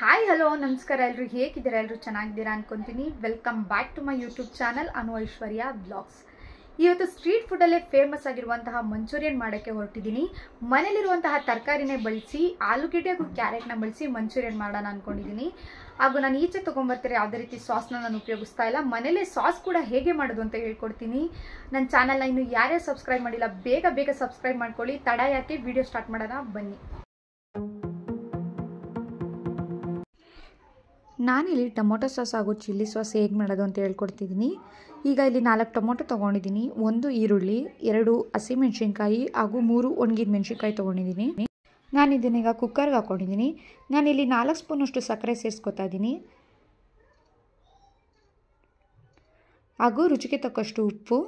hi hello ನಮಸ್ಕಾರ ಎಲ್ಲರೂ ಹೇಗಿದ್ದೀರಾ ಎಲ್ಲರೂ ಚೆನ್ನಾಗಿದ್ದೀರಾ ಅನ್ಕೊತೀನಿ welcome back to my YouTube channel Anu Aishwarya blogs ಇವತ್ತು ಸ್ಟ್ರೀಟ್ ಫುಡಲ್ಲೇ ಫೇಮಸ್ ಆಗಿರುವಂತಹ ಮಂಚೂರಿಯನ್ ಮಾಡೋಕ್ಕೆ ಹೊರಟಿದ್ದೀನಿ ಮನೇಲಿರುವಂತಹ ತರಕಾರಿನೇ ಬಳಸಿ ಆಲೂಗಡ್ಡೆ ಹಾಗೂ ಕ್ಯಾರೆಟ್ನ ಬಳಸಿ ಮಂಚೂರಿಯನ್ ಮಾಡೋಣ ಅನ್ಕೊಂಡಿದ್ದೀನಿ ಹಾಗೂ ನಾನು ಈಚೆ ತೊಗೊಂಬರ್ತಾರೆ ಯಾವುದೇ ರೀತಿ ಸಾಸ್ನ ನಾನು ಉಪಯೋಗಿಸ್ತಾ ಇಲ್ಲ ಮನೇಲೇ ಸಾಸ್ ಕೂಡ ಹೇಗೆ ಮಾಡೋದು ಅಂತ ಹೇಳ್ಕೊಡ್ತೀನಿ ನನ್ನ ಚಾನಲ್ನ ಇನ್ನು ಯಾರ್ಯಾರು ಸಬ್ಸ್ಕ್ರೈಬ್ ಮಾಡಿಲ್ಲ ಬೇಗ ಬೇಗ ಸಬ್ಸ್ಕ್ರೈಬ್ ಮಾಡ್ಕೊಳ್ಳಿ ತಡ ಯಾಕೆ ವಿಡಿಯೋ ಸ್ಟಾರ್ಟ್ ಮಾಡೋಣ ಬನ್ನಿ ನಾನಿಲ್ಲಿ ಟೊಮೊಟೊ ಸಾಸ್ ಹಾಗೂ ಚಿಲ್ಲಿ ಸಾಸ್ ಹೇಗೆ ಮಾಡೋದು ಅಂತ ಹೇಳ್ಕೊಡ್ತಿದ್ದೀನಿ ಈಗ ಇಲ್ಲಿ ನಾಲ್ಕು ಟೊಮೊಟೊ ತೊಗೊಂಡಿದ್ದೀನಿ ಒಂದು ಈರುಳ್ಳಿ ಎರಡು ಹಸಿಮೆಣ್ಸಿನ್ಕಾಯಿ ಹಾಗೂ ಮೂರು ಒಣಗಿದ ಮೆಣಸಿನ್ಕಾಯಿ ತೊಗೊಂಡಿದ್ದೀನಿ ನಾನು ಇದನ್ನೀಗ ಕುಕ್ಕರ್ಗೆ ಹಾಕ್ಕೊಂಡಿದ್ದೀನಿ ನಾನಿಲ್ಲಿ ನಾಲ್ಕು ಸ್ಪೂನಷ್ಟು ಸಕ್ಕರೆ ಸೇರಿಸ್ಕೊತಾ ಇದ್ದೀನಿ ಹಾಗೂ ರುಚಿಗೆ ತಕ್ಕಷ್ಟು ಉಪ್ಪು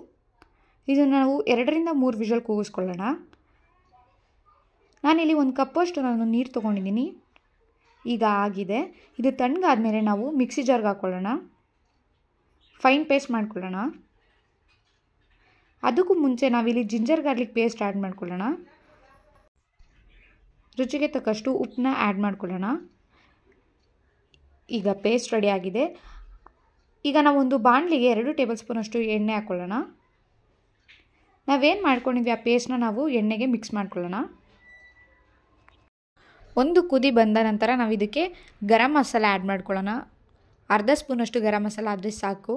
ಇದನ್ನು ನಾವು ಎರಡರಿಂದ ಮೂರು ವಿಷಲ್ ಕೂಗಿಸ್ಕೊಳ್ಳೋಣ ನಾನಿಲ್ಲಿ ಒಂದು ಕಪ್ಪಷ್ಟು ನಾನು ನೀರು ತೊಗೊಂಡಿದ್ದೀನಿ ಈಗ ಆಗಿದೆ ಇದು ತಣ್ಣಗಾದ ಮೇಲೆ ನಾವು ಮಿಕ್ಸಿ ಜಾರ್ಗೆ ಹಾಕ್ಕೊಳ್ಳೋಣ ಫೈನ್ ಪೇಸ್ಟ್ ಮಾಡ್ಕೊಳ್ಳೋಣ ಅದಕ್ಕೂ ಮುಂಚೆ ನಾವಿಲ್ಲಿ ಜಿಂಜರ್ ಗಾರ್ಲಿಕ್ ಪೇಸ್ಟ್ ಆ್ಯಡ್ ಮಾಡ್ಕೊಳ್ಳೋಣ ರುಚಿಗೆ ತಕ್ಕಷ್ಟು ಉಪ್ಪನ್ನ ಆ್ಯಡ್ ಮಾಡ್ಕೊಳ್ಳೋಣ ಈಗ ಪೇಸ್ಟ್ ರೆಡಿ ಆಗಿದೆ ಈಗ ನಾವೊಂದು ಬಾಣಲಿಗೆ ಎರಡು ಟೇಬಲ್ ಸ್ಪೂನಷ್ಟು ಎಣ್ಣೆ ಹಾಕ್ಕೊಳ್ಳೋಣ ನಾವೇನು ಮಾಡ್ಕೊಂಡಿದ್ವಿ ಆ ಪೇಸ್ಟ್ನ ನಾವು ಎಣ್ಣೆಗೆ ಮಿಕ್ಸ್ ಮಾಡ್ಕೊಳ್ಳೋಣ ಒಂದು ಕುದಿ ಬಂದ ನಂತರ ನಾವು ಇದಕ್ಕೆ ಗರಂ ಮಸಾಲೆ ಆ್ಯಡ್ ಮಾಡ್ಕೊಳ್ಳೋಣ ಅರ್ಧ ಸ್ಪೂನಷ್ಟು ಗರಂ ಮಸಾಲ ಆದರೆ ಸಾಕು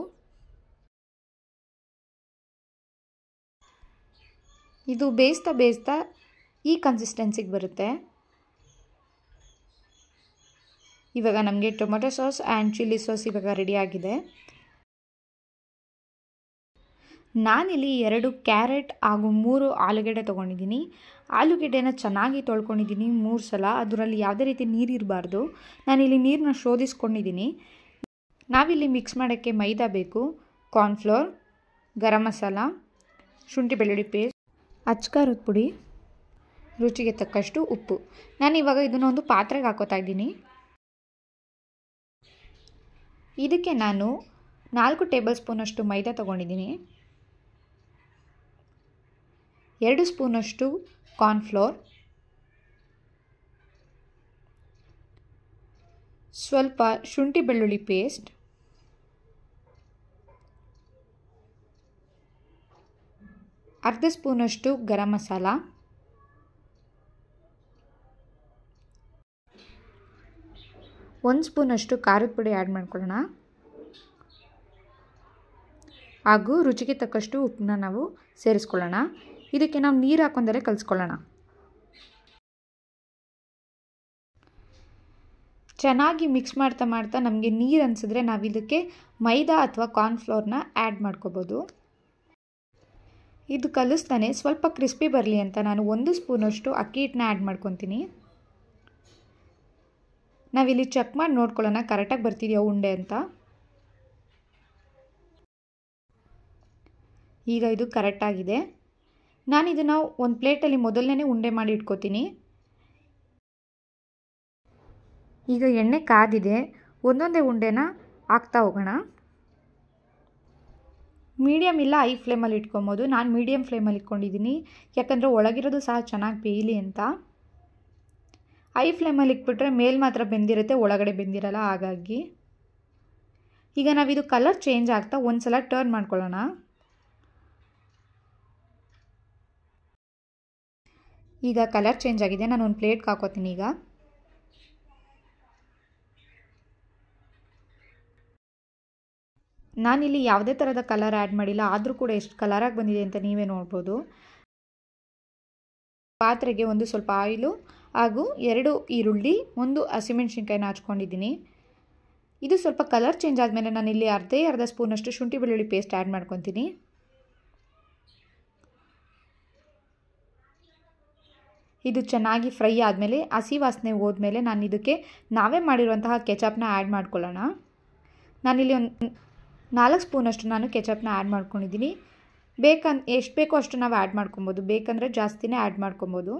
ಇದು ಬೇಯಿಸ್ತಾ ಬೇಯಿಸ್ತಾ ಈ ಕನ್ಸಿಸ್ಟೆನ್ಸಿಗೆ ಬರುತ್ತೆ ಇವಾಗ ನಮಗೆ tomato sauce and chilli sauce ಇವಾಗ ರೆಡಿಯಾಗಿದೆ ನಾನಿಲ್ಲಿ ಎರಡು ಕ್ಯಾರೆಟ್ ಹಾಗೂ ಮೂರು ಆಲೂಗೆಡ್ಡೆ ತೊಗೊಂಡಿದ್ದೀನಿ ಆಲೂಗೆಡ್ಡೆನ ಚೆನ್ನಾಗಿ ತೊಳ್ಕೊಂಡಿದ್ದೀನಿ ಮೂರು ಸಲ ಅದರಲ್ಲಿ ಯಾವುದೇ ರೀತಿ ನೀರಿರಬಾರ್ದು ನಾನಿಲ್ಲಿ ನೀರನ್ನ ಶೋಧಿಸ್ಕೊಂಡಿದ್ದೀನಿ ನಾವಿಲ್ಲಿ ಮಿಕ್ಸ್ ಮಾಡೋಕ್ಕೆ ಮೈದಾ ಬೇಕು ಕಾರ್ನ್ಫ್ಲೋರ್ ಗರಂ ಮಸಾಲ ಶುಂಠಿ ಬೆಳ್ಳುಳ್ಳಿ ಪೇಸ್ಟ್ ಅಚ್ಕಾರದ ಪುಡಿ ರುಚಿಗೆ ತಕ್ಕಷ್ಟು ಉಪ್ಪು ನಾನಿವಾಗ ಇದನ್ನು ಒಂದು ಪಾತ್ರೆಗೆ ಹಾಕೋತಾ ಇದ್ದೀನಿ ಇದಕ್ಕೆ ನಾನು ನಾಲ್ಕು ಟೇಬಲ್ ಸ್ಪೂನಷ್ಟು ಮೈದಾ ತೊಗೊಂಡಿದ್ದೀನಿ ಎರಡು ಸ್ಪೂನಷ್ಟು ಕಾರ್ನ್ಫ್ಲೋರ್ ಸ್ವಲ್ಪ ಶುಂಠಿ ಬೆಳ್ಳುಳ್ಳಿ ಪೇಸ್ಟ್ ಅರ್ಧ ಸ್ಪೂನಷ್ಟು ಗರಂ ಮಸಾಲ ಒಂದು ಸ್ಪೂನಷ್ಟು ಖಾರದ ಪುಡಿ ಆ್ಯಡ್ ಮಾಡ್ಕೊಳ್ಳೋಣ ಹಾಗೂ ರುಚಿಗೆ ತಕ್ಕಷ್ಟು ಉಪ್ಪನ್ನ ನಾವು ಸೇರಿಸ್ಕೊಳ್ಳೋಣ ಇದಕ್ಕೆ ನಾವು ನೀರು ಹಾಕೊಂಡರೆ ಕಲಿಸ್ಕೊಳ್ಳೋಣ ಚೆನ್ನಾಗಿ ಮಿಕ್ಸ್ ಮಾಡ್ತಾ ಮಾಡ್ತಾ ನಮಗೆ ನೀರು ಅನಿಸಿದ್ರೆ ನಾವು ಇದಕ್ಕೆ ಮೈದಾ ಅಥವಾ ಕಾರ್ನ್ಫ್ಲೋರ್ನ ಆ್ಯಡ್ ಮಾಡ್ಕೋಬೋದು ಇದು ಕಲಿಸ್ತಾನೆ ಸ್ವಲ್ಪ ಕ್ರಿಸ್ಪಿ ಬರಲಿ ಅಂತ ನಾನು ಒಂದು ಸ್ಪೂನಷ್ಟು ಅಕ್ಕಿ ಹಿಟ್ಟನ್ನ ಆ್ಯಡ್ ಮಾಡ್ಕೊತೀನಿ ನಾವಿಲ್ಲಿ ಚೆಕ್ ಮಾಡಿ ನೋಡ್ಕೊಳ್ಳೋಣ ಕರೆಕ್ಟಾಗಿ ಬರ್ತಿದೆಯೋ ಉಂಡೆ ಅಂತ ಈಗ ಇದು ಕರೆಕ್ಟಾಗಿದೆ ನಾನು ಒಂದು ಪ್ಲೇಟಲ್ಲಿ ಮೊದಲನೇ ಉಂಡೆ ಮಾಡಿ ಇಟ್ಕೋತೀನಿ ಈಗ ಎಣ್ಣೆ ಕಾದಿದೆ ಒಂದೊಂದೇ ಉಂಡೆನ ಹಾಕ್ತಾ ಹೋಗೋಣ ಮೀಡಿಯಮ್ ಇಲ್ಲ ಐ ಫ್ಲೇಮಲ್ಲಿ ಇಟ್ಕೊಬೋದು ನಾನು ಮೀಡಿಯಮ್ ಫ್ಲೇಮಲ್ಲಿ ಇಟ್ಕೊಂಡಿದ್ದೀನಿ ಯಾಕಂದರೆ ಒಳಗಿರೋದು ಸಹ ಚೆನ್ನಾಗಿ ಬೇಯಲಿ ಅಂತ ಐ ಫ್ಲೇಮಲ್ಲಿ ಇಟ್ಬಿಟ್ರೆ ಮೇಲ್ ಮಾತ್ರ ಬೆಂದಿರುತ್ತೆ ಒಳಗಡೆ ಬೆಂದಿರಲ್ಲ ಹಾಗಾಗಿ ಈಗ ನಾವಿದು ಕಲರ್ ಚೇಂಜ್ ಆಗ್ತಾ ಒಂದು ಸಲ ಟರ್ನ್ ಮಾಡ್ಕೊಳ್ಳೋಣ ಈಗ ಕಲರ್ ಚೇಂಜ್ ಆಗಿದೆ ನಾನು ಒಂದು ಪ್ಲೇಟ್ಗೆ ಹಾಕೋತೀನಿ ಈಗ ನಾನಿಲ್ಲಿ ಯಾವುದೇ ಥರದ ಕಲರ್ ಆ್ಯಡ್ ಮಾಡಿಲ್ಲ ಆದರೂ ಕೂಡ ಎಷ್ಟು ಕಲರಾಗಿ ಬಂದಿದೆ ಅಂತ ನೀವೇ ನೋಡ್ಬೋದು ಪಾತ್ರೆಗೆ ಒಂದು ಸ್ವಲ್ಪ ಆಯಿಲು ಹಾಗೂ ಎರಡು ಈರುಳ್ಳಿ ಒಂದು ಹಸಿಮೆಣಸಿನ್ಕಾಯಿನ ಹಚ್ಕೊಂಡಿದ್ದೀನಿ ಇದು ಸ್ವಲ್ಪ ಕಲರ್ ಚೇಂಜ್ ಆದಮೇಲೆ ನಾನಿಲ್ಲಿ ಅರ್ಧೇ ಅರ್ಧ ಸ್ಪೂನಷ್ಟು ಶುಂಠಿ ಬೆಳ್ಳುಳ್ಳಿ ಪೇಸ್ಟ್ ಆ್ಯಡ್ ಮಾಡ್ಕೊತೀನಿ ಇದು ಚೆನ್ನಾಗಿ ಫ್ರೈ ಆದಮೇಲೆ ಹಸಿ ವಾಸನೆ ಹೋದ್ಮೇಲೆ ನಾನು ಇದಕ್ಕೆ ನಾವೇ ಮಾಡಿರುವಂತಹ ಕೆಚಪ್ನ ಆ್ಯಡ್ ಮಾಡ್ಕೊಳ್ಳೋಣ ನಾನಿಲ್ಲಿ ಒಂದು ನಾಲ್ಕು ಸ್ಪೂನಷ್ಟು ನಾನು ಕೆಚಪ್ನ ಆ್ಯಡ್ ಮಾಡ್ಕೊಂಡಿದ್ದೀನಿ ಬೇಕನ್ ಎಷ್ಟು ಬೇಕೋ ಅಷ್ಟು ನಾವು ಆ್ಯಡ್ ಮಾಡ್ಕೊಬೋದು ಬೇಕಂದರೆ ಜಾಸ್ತಿನೇ ಆ್ಯಡ್ ಮಾಡ್ಕೊಬೋದು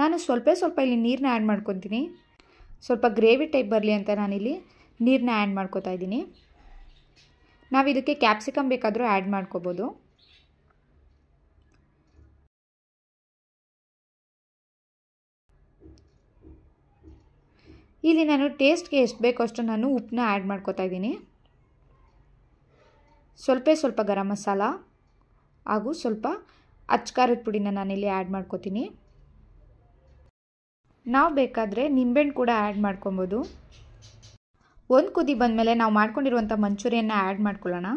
ನಾನು ಸ್ವಲ್ಪ ಸ್ವಲ್ಪ ಇಲ್ಲಿ ನೀರನ್ನ ಆ್ಯಡ್ ಮಾಡ್ಕೊತೀನಿ ಸ್ವಲ್ಪ ಗ್ರೇವಿ ಟೈಪ್ ಬರಲಿ ಅಂತ ನಾನಿಲ್ಲಿ ನೀರನ್ನ ಆ್ಯಡ್ ಮಾಡ್ಕೋತಾ ಇದ್ದೀನಿ ನಾವು ಇದಕ್ಕೆ ಕ್ಯಾಪ್ಸಿಕಮ್ ಬೇಕಾದರೂ ಆ್ಯಡ್ ಮಾಡ್ಕೋಬೋದು ಇಲ್ಲಿ ನಾನು ಟೇಸ್ಟ್ಗೆ ಎಷ್ಟು ಬೇಕೋ ಅಷ್ಟು ನಾನು ಉಪ್ಪನ್ನ ಆ್ಯಡ್ ಮಾಡ್ಕೋತಾ ಇದ್ದೀನಿ ಸ್ವಲ್ಪ ಸ್ವಲ್ಪ ಗರಂ ಮಸಾಲ ಹಾಗೂ ಸ್ವಲ್ಪ ಅಚ್ಕಾರದ ಪುಡಿನ ನಾನಿಲ್ಲಿ ಆ್ಯಡ್ ಮಾಡ್ಕೋತೀನಿ ನಾವು ಬೇಕಾದರೆ ನಿಂಬೆಹಣ್ಣು ಕೂಡ ಆ್ಯಡ್ ಮಾಡ್ಕೊಬೋದು ಒಂದು ಕುದಿ ಬಂದಮೇಲೆ ನಾವು ಮಾಡ್ಕೊಂಡಿರುವಂಥ ಮಂಚೂರಿಯನ್ನು ಆ್ಯಡ್ ಮಾಡ್ಕೊಳ್ಳೋಣ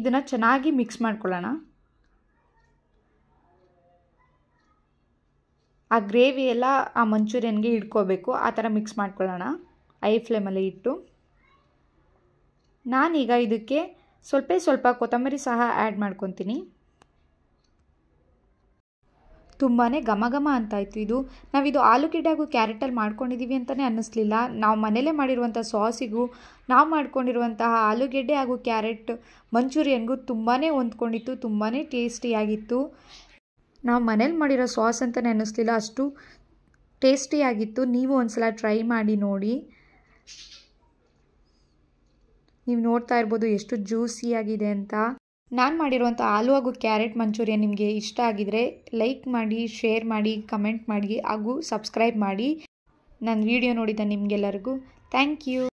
ಇದನ್ನು ಚೆನ್ನಾಗಿ ಮಿಕ್ಸ್ ಮಾಡ್ಕೊಳ್ಳೋಣ ಆ ಗ್ರೇವಿ ಎಲ್ಲ ಆ ಮಂಚೂರಿಯನ್ಗೆ ಇಟ್ಕೋಬೇಕು ಆ ಥರ ಮಿಕ್ಸ್ ಮಾಡ್ಕೊಳ್ಳೋಣ ಐ ಫ್ಲೇಮಲ್ಲಿ ಇಟ್ಟು ನಾನೀಗ ಇದಕ್ಕೆ ಸ್ವಲ್ಪ ಸ್ವಲ್ಪ ಕೊತ್ತಂಬರಿ ಸಹ ಆ್ಯಡ್ ಮಾಡ್ಕೊತೀನಿ ತುಂಬಾ ಘಮ ಘಮ ಅಂತಾಯಿತು ಇದು ನಾವಿದು ಆಲೂಗಡ್ಡೆ ಹಾಗೂ ಕ್ಯಾರೆಟಲ್ಲಿ ಮಾಡ್ಕೊಂಡಿದ್ದೀವಿ ಅಂತಲೇ ಅನ್ನಿಸ್ಲಿಲ್ಲ ನಾವು ಮನೇಲೇ ಮಾಡಿರುವಂಥ ಸಾಸಿಗೂ ನಾವು ಮಾಡ್ಕೊಂಡಿರುವಂತಹ ಆಲೂಗೆಡ್ಡೆ ಹಾಗೂ ಕ್ಯಾರೆಟ್ ಮಂಚೂರಿಯನ್ಗೂ ತುಂಬಾ ಹೊಂದ್ಕೊಂಡಿತ್ತು ತುಂಬಾ ಟೇಸ್ಟಿಯಾಗಿತ್ತು ನಾವು ಮನೇಲಿ ಮಾಡಿರೋ ಸಾಸ್ ಅಂತಲೇ ಅನ್ನಿಸ್ಲಿಲ್ಲ ಅಷ್ಟು ಟೇಸ್ಟಿಯಾಗಿತ್ತು ನೀವು ಒಂದ್ಸಲ ಟ್ರೈ ಮಾಡಿ ನೋಡಿ ನೀವು ನೋಡ್ತಾ ಇರ್ಬೋದು ಎಷ್ಟು ಜ್ಯೂಸಿಯಾಗಿದೆ ಅಂತ ನಾನು ಮಾಡಿರುವಂಥ ಆಲೂ ಹಾಗೂ ಕ್ಯಾರೆಟ್ ಮಂಚೂರಿಯನ್ ನಿಮಗೆ ಇಷ್ಟ ಆಗಿದರೆ ಲೈಕ್ ಮಾಡಿ ಶೇರ್ ಮಾಡಿ ಕಮೆಂಟ್ ಮಾಡಿ ಹಾಗೂ ಸಬ್ಸ್ಕ್ರೈಬ್ ಮಾಡಿ ನನ್ನ ವಿಡಿಯೋ ನೋಡಿದ ನಿಮಗೆಲ್ಲರಿಗೂ ಥ್ಯಾಂಕ್ ಯು